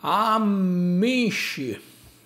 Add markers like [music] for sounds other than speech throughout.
Amici,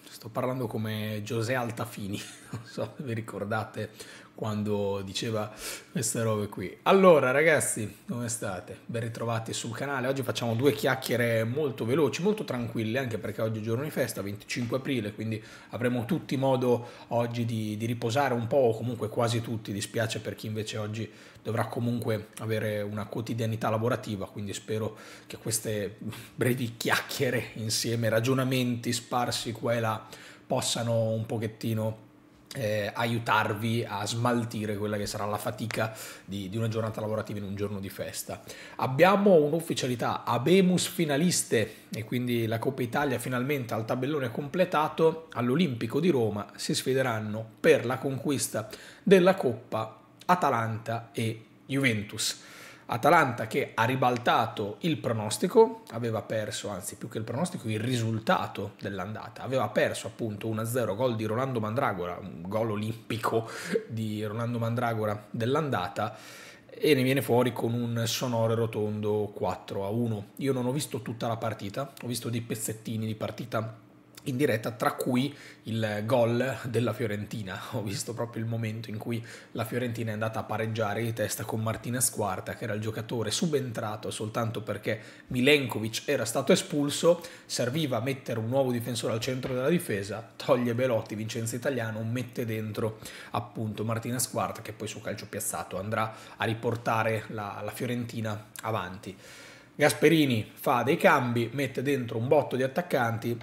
sto parlando come José Altafini, [laughs] non so se vi ricordate quando diceva queste robe qui. Allora ragazzi, come state? Ben ritrovati sul canale. Oggi facciamo due chiacchiere molto veloci, molto tranquille, anche perché oggi è giorno di festa, 25 aprile, quindi avremo tutti modo oggi di, di riposare un po', o comunque quasi tutti, dispiace per chi invece oggi dovrà comunque avere una quotidianità lavorativa, quindi spero che queste brevi chiacchiere insieme, ragionamenti sparsi qua e là, possano un pochettino eh, aiutarvi a smaltire quella che sarà la fatica di, di, una giornata lavorativa in un giorno di festa. Abbiamo un'ufficialità, Abemus finaliste e quindi la Coppa Italia finalmente al tabellone completato all'Olimpico di Roma si sfideranno per la conquista della Coppa Atalanta e Juventus. Atalanta che ha ribaltato il pronostico, aveva perso, anzi più che il pronostico, il risultato dell'andata, aveva perso appunto 1-0 gol di Rolando Mandragora, un gol olimpico di Rolando Mandragora dell'andata e ne viene fuori con un sonoro rotondo 4-1. Io non ho visto tutta la partita, ho visto dei pezzettini di partita in diretta, tra cui il gol della Fiorentina. Ho visto proprio il momento in cui la Fiorentina è andata a pareggiare di testa con Martina Squarta, che era il giocatore subentrato soltanto perché Milenkovic era stato espulso, serviva mettere un nuovo difensore al centro della difesa, toglie Belotti, Vincenzo Italiano, mette dentro appunto Martina Squarta, che poi su calcio piazzato andrà a riportare la, la Fiorentina avanti. Gasperini fa dei cambi, mette dentro un botto di attaccanti,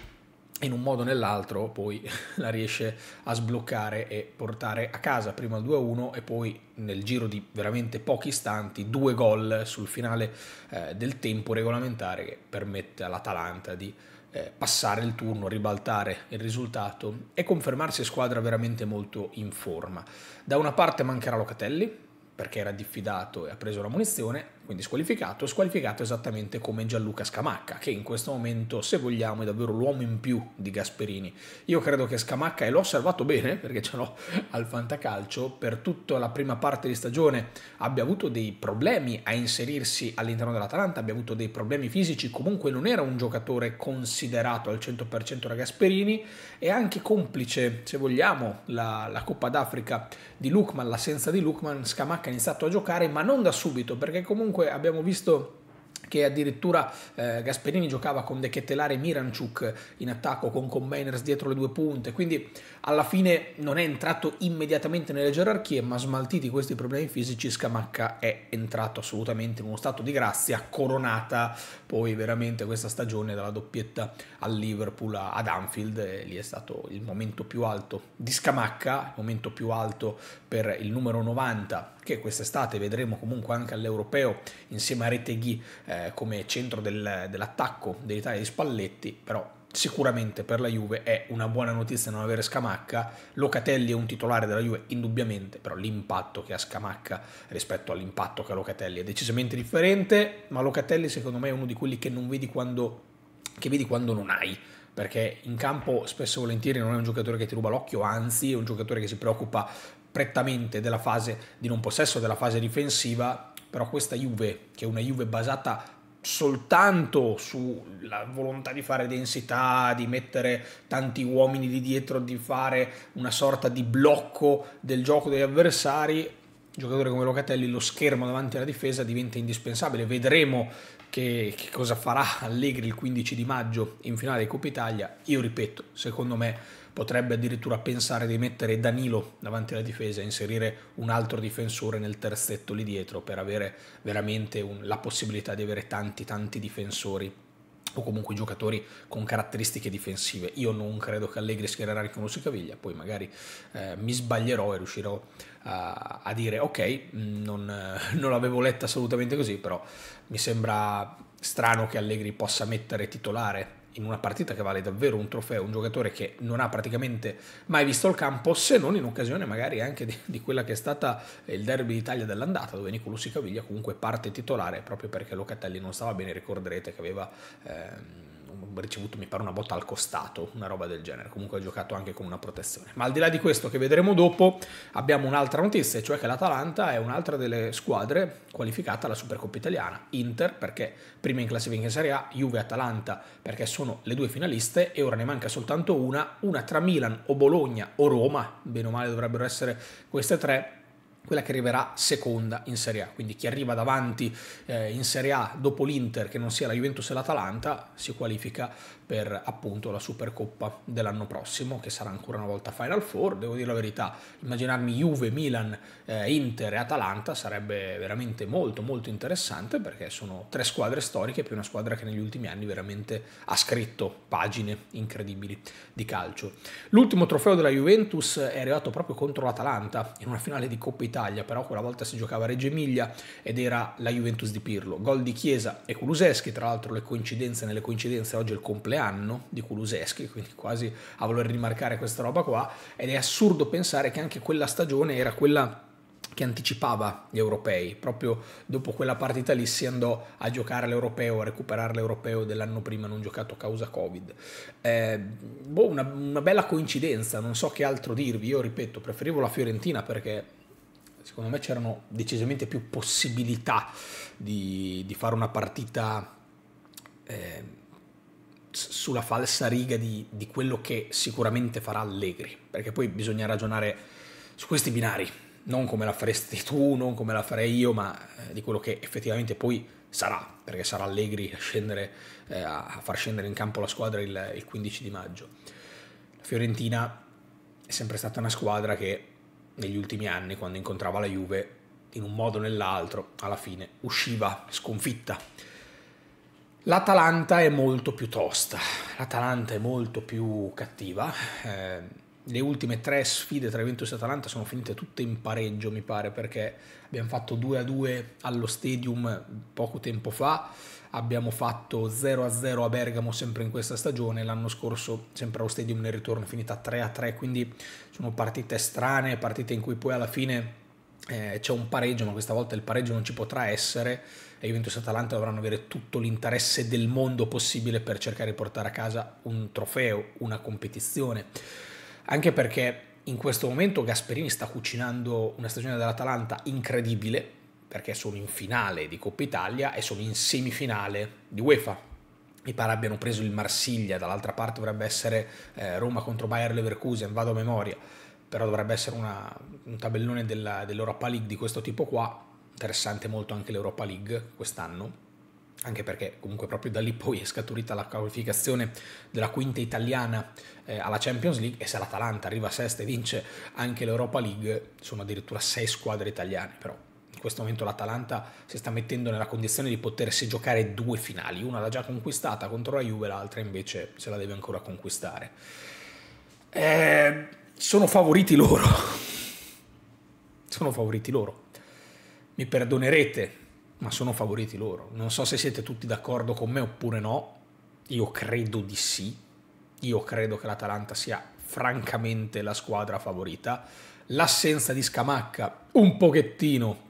in un modo o nell'altro poi [laughs] la riesce a sbloccare e portare a casa prima il 2-1 e poi nel giro di veramente pochi istanti due gol sul finale eh, del tempo regolamentare che permette all'Atalanta di eh, passare il turno, ribaltare il risultato e confermarsi squadra veramente molto in forma. Da una parte mancherà Locatelli perché era diffidato e ha preso la munizione, quindi squalificato, squalificato esattamente come Gianluca Scamacca, che in questo momento, se vogliamo, è davvero l'uomo in più di Gasperini. Io credo che Scamacca, e l'ho osservato bene, [laughs] perché ce l'ho al fantacalcio, per tutta la prima parte di stagione abbia avuto dei problemi a inserirsi all'interno dell'Atalanta, abbia avuto dei problemi fisici, comunque non era un giocatore considerato al 100% da Gasperini, e anche complice, se vogliamo, la, la Coppa d'Africa di Lukman, l'assenza di Lukman, Scamacca ha iniziato a giocare, ma non da subito, perché comunque comunque abbiamo visto che addirittura eh, Gasperini giocava con De Kettelare e Miranchuk in attacco con Combiners dietro le due punte, quindi alla fine non è entrato immediatamente nelle gerarchie, ma smaltiti questi problemi fisici Scamacca è entrato assolutamente in uno stato di grazia, coronata poi veramente questa stagione dalla doppietta al Liverpool ad Anfield, lì è stato il momento più alto di Scamacca, il momento più alto per il numero 90 che quest'estate vedremo comunque anche all'Europeo insieme a Reteghi eh, come centro del, dell'attacco dell'Italia di Spalletti, però sicuramente per la Juve è una buona notizia non avere Scamacca, Locatelli è un titolare della Juve indubbiamente, però l'impatto che ha Scamacca rispetto all'impatto che ha Locatelli è decisamente differente, ma Locatelli secondo me è uno di quelli che non vedi quando, che vedi quando non hai, perché in campo spesso e volentieri non è un giocatore che ti ruba l'occhio, anzi è un giocatore che si preoccupa prettamente della fase di non possesso, della fase difensiva, però questa Juve, che è una Juve basata soltanto sulla volontà di fare densità, di mettere tanti uomini di dietro, di fare una sorta di blocco del gioco degli avversari, giocatore come Locatelli lo schermo davanti alla difesa diventa indispensabile. Vedremo che, che, cosa farà Allegri il 15 di maggio in finale di Coppa Italia, io ripeto, secondo me potrebbe addirittura pensare di mettere Danilo davanti alla difesa, e inserire un altro difensore nel terzetto lì dietro per avere veramente un, la possibilità di avere tanti tanti difensori o comunque giocatori con caratteristiche difensive. Io non credo che Allegri schiererà con Caviglia, poi magari eh, mi sbaglierò e riuscirò a, a dire ok, mm, non, [laughs] non, l'avevo letta assolutamente così, però mi sembra strano che Allegri possa mettere titolare in una partita che vale davvero un trofeo, un giocatore che non ha praticamente mai visto il campo, se non in occasione magari anche di, di quella che è stata il derby d'Italia dell'andata, dove Nicolussi Caviglia comunque parte titolare proprio perché Locatelli non stava bene, ricorderete che aveva... Ehm, ricevuto mi pare una botta al costato, una roba del genere, comunque ha giocato anche con una protezione. Ma al di là di questo che vedremo dopo, abbiamo un'altra notizia, cioè che l'Atalanta è un'altra delle squadre qualificata alla Supercoppa italiana, Inter perché prima in classifica in Serie A, Juve e Atalanta perché sono le due finaliste e ora ne manca soltanto una, una tra Milan o Bologna o Roma, bene o male dovrebbero essere queste tre quella che arriverà seconda in Serie A. Quindi chi arriva davanti eh, in Serie A dopo l'Inter, che non sia la Juventus e l'Atalanta, si qualifica per appunto la Supercoppa dell'anno prossimo, che sarà ancora una volta Final Four. Devo dire la verità, immaginarmi Juve, Milan, eh, Inter e Atalanta sarebbe veramente molto molto interessante perché sono tre squadre storiche più una squadra che negli ultimi anni veramente ha scritto pagine incredibili di calcio. L'ultimo trofeo della Juventus è arrivato proprio contro l'Atalanta in una finale di Coppa Italia Italia, però quella volta si giocava a Reggio Emilia ed era la Juventus di Pirlo. Gol di Chiesa e Kuluseschi, tra l'altro le coincidenze nelle coincidenze, oggi è il compleanno di Kuluseschi, quindi quasi a voler rimarcare questa roba qua, ed è assurdo pensare che anche quella stagione era quella che anticipava gli europei. Proprio dopo quella partita lì si andò a giocare l'europeo, a recuperare l'europeo dell'anno prima non giocato a causa Covid. Eh, boh, una, una bella coincidenza, non so che altro dirvi. Io ripeto, preferivo la Fiorentina perché secondo me c'erano decisamente più possibilità di, di fare una partita eh, sulla falsa riga di, di, quello che sicuramente farà Allegri, perché poi bisogna ragionare su questi binari, non come la faresti tu, non come la farei io, ma eh, di quello che effettivamente poi sarà, perché sarà Allegri a, scendere, eh, a far scendere in campo la squadra il, il 15 di maggio. La Fiorentina è sempre stata una squadra che negli ultimi anni quando incontrava la Juve in un modo o nell'altro alla fine usciva sconfitta. L'Atalanta è molto più tosta, l'Atalanta è molto più cattiva. Eh, le ultime tre sfide tra Juventus e Atalanta sono finite tutte in pareggio, mi pare, perché abbiamo fatto 2-2 allo Stadium poco tempo fa, abbiamo fatto 0-0 a Bergamo sempre in questa stagione, l'anno scorso sempre allo Stadium nel ritorno è finita 3-3, quindi sono partite strane, partite in cui poi alla fine eh, c'è un pareggio, ma questa volta il pareggio non ci potrà essere e Juventus e Atalanta dovranno avere tutto l'interesse del mondo possibile per cercare di portare a casa un trofeo, una competizione anche perché in questo momento Gasperini sta cucinando una stagione dell'Atalanta incredibile, perché sono in finale di Coppa Italia e sono in semifinale di UEFA. Mi pare abbiano preso il Marsiglia, dall'altra parte dovrebbe essere eh, Roma contro Bayer Leverkusen, vado a memoria, però dovrebbe essere una, un tabellone dell'Europa League di questo tipo qua, interessante molto anche l'Europa League quest'anno, anche perché comunque proprio da lì poi è scaturita la qualificazione della quinta italiana eh, alla Champions League e se l'Atalanta arriva sesta e vince anche l'Europa League sono addirittura sei squadre italiane però in questo momento l'Atalanta si sta mettendo nella condizione di potersi giocare due finali una l'ha già conquistata contro la Juve l'altra invece se la deve ancora conquistare eh, sono favoriti loro [laughs] sono favoriti loro mi perdonerete ma sono favoriti loro. Non so se siete tutti d'accordo con me oppure no, io credo di sì, io credo che l'Atalanta sia francamente la squadra favorita. L'assenza di Scamacca un pochettino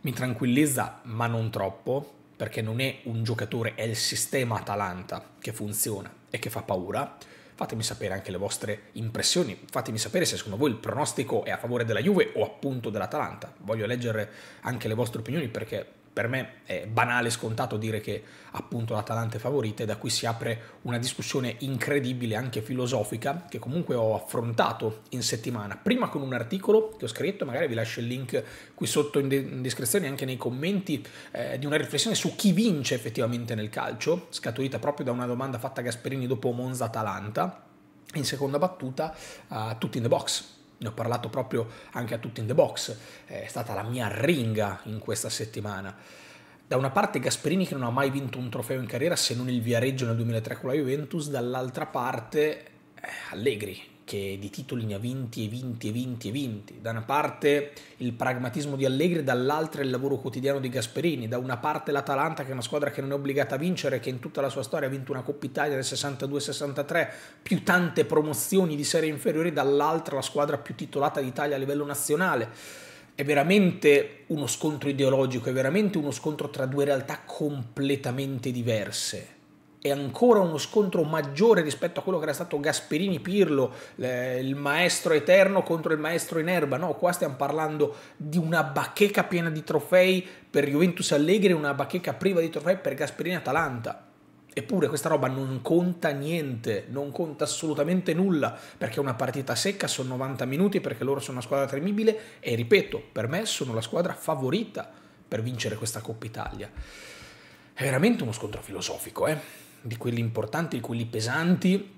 mi tranquillizza, ma non troppo, perché non è un giocatore, è il sistema Atalanta che funziona e che fa paura. Fatemi sapere anche le vostre impressioni, fatemi sapere se secondo voi il pronostico è a favore della Juve o appunto dell'Atalanta. Voglio leggere anche le vostre opinioni perché per me è banale e scontato dire che appunto l'Atalanta è favorita e da qui si apre una discussione incredibile anche filosofica che comunque ho affrontato in settimana, prima con un articolo che ho scritto, magari vi lascio il link qui sotto in, descrizione anche nei commenti eh, di una riflessione su chi vince effettivamente nel calcio, scaturita proprio da una domanda fatta a Gasperini dopo Monza-Atalanta, in seconda battuta uh, tutti in the box ne ho parlato proprio anche a tutti in the box, è stata la mia ringa in questa settimana. Da una parte Gasperini che non ha mai vinto un trofeo in carriera se non il Viareggio nel 2003 con la Juventus, dall'altra parte eh, Allegri che di titoli ne ha vinti e vinti e vinti e vinti. Da una parte il pragmatismo di Allegri, dall'altra il lavoro quotidiano di Gasperini, da una parte l'Atalanta che è una squadra che non è obbligata a vincere, che in tutta la sua storia ha vinto una Coppa Italia del 62-63, più tante promozioni di serie inferiori, dall'altra la squadra più titolata d'Italia a livello nazionale. È veramente uno scontro ideologico, è veramente uno scontro tra due realtà completamente diverse è ancora uno scontro maggiore rispetto a quello che era stato Gasperini-Pirlo, il maestro eterno contro il maestro in erba, no, qua stiamo parlando di una bacheca piena di trofei per Juventus Allegri e una bacheca priva di trofei per Gasperini-Atalanta. Eppure questa roba non conta niente, non conta assolutamente nulla, perché è una partita secca, sono 90 minuti, perché loro sono una squadra tremibile e ripeto, per me sono la squadra favorita per vincere questa Coppa Italia. È veramente uno scontro filosofico, eh? di quelli importanti, di quelli pesanti,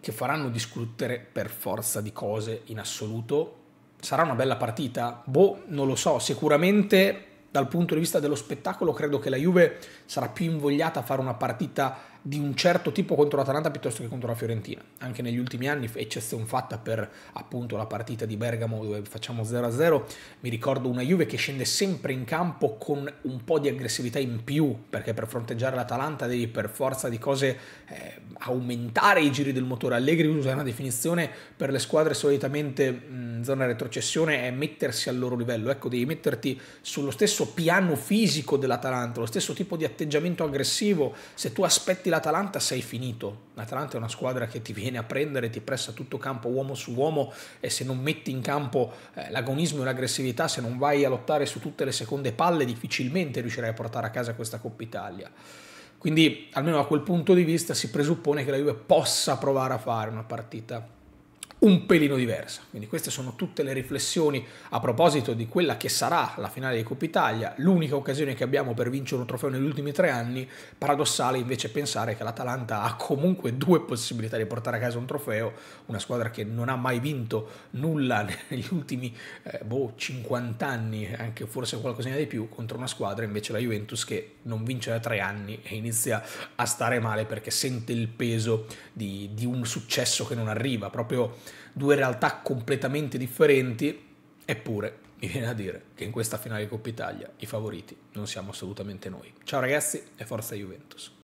che faranno discutere per forza di cose in assoluto. Sarà una bella partita? Boh, non lo so, sicuramente dal punto di vista dello spettacolo credo che la Juve sarà più invogliata a fare una partita di un certo tipo contro l'Atalanta piuttosto che contro la Fiorentina. Anche negli ultimi anni, eccezione fatta per appunto la partita di Bergamo dove facciamo 0-0, mi ricordo una Juve che scende sempre in campo con un po' di aggressività in più, perché per fronteggiare l'Atalanta devi per forza di cose eh, aumentare i giri del motore. Allegri usa una definizione per le squadre solitamente... Mh, mm, zona retrocessione è mettersi al loro livello, ecco devi metterti sullo stesso piano fisico dell'Atalanta, lo stesso tipo di atteggiamento aggressivo, se tu aspetti l'Atalanta sei finito, l'Atalanta è una squadra che ti viene a prendere, ti pressa tutto campo uomo su uomo e se non metti in campo eh, l'agonismo e l'aggressività, se non vai a lottare su tutte le seconde palle difficilmente riuscirai a portare a casa questa Coppa Italia. Quindi almeno a quel punto di vista si presuppone che la Juve possa provare a fare una partita un pelino diversa. Quindi queste sono tutte le riflessioni a proposito di quella che sarà la finale di Coppa Italia, l'unica occasione che abbiamo per vincere un trofeo negli ultimi tre anni, paradossale invece pensare che l'Atalanta ha comunque due possibilità di portare a casa un trofeo, una squadra che non ha mai vinto nulla [laughs] negli ultimi eh, boh, 50 anni, anche forse qualcosina di più, contro una squadra invece la Juventus che non vince da tre anni e inizia a stare male perché sente il peso di, di un successo che non arriva, proprio due realtà completamente differenti, eppure mi viene a dire che in questa finale Coppa Italia i favoriti non siamo assolutamente noi. Ciao ragazzi e forza Juventus.